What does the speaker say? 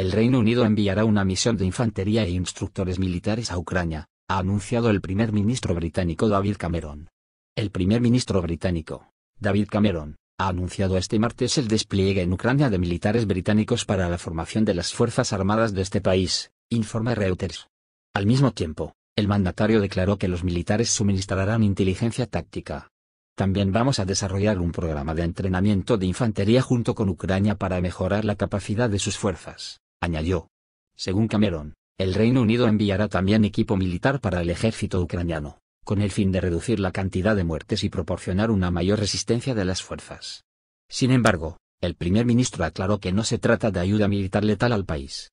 El Reino Unido enviará una misión de infantería e instructores militares a Ucrania, ha anunciado el primer ministro británico David Cameron. El primer ministro británico, David Cameron, ha anunciado este martes el despliegue en Ucrania de militares británicos para la formación de las Fuerzas Armadas de este país, informa Reuters. Al mismo tiempo, el mandatario declaró que los militares suministrarán inteligencia táctica. También vamos a desarrollar un programa de entrenamiento de infantería junto con Ucrania para mejorar la capacidad de sus fuerzas añadió. Según Cameron, el Reino Unido enviará también equipo militar para el ejército ucraniano, con el fin de reducir la cantidad de muertes y proporcionar una mayor resistencia de las fuerzas. Sin embargo, el primer ministro aclaró que no se trata de ayuda militar letal al país,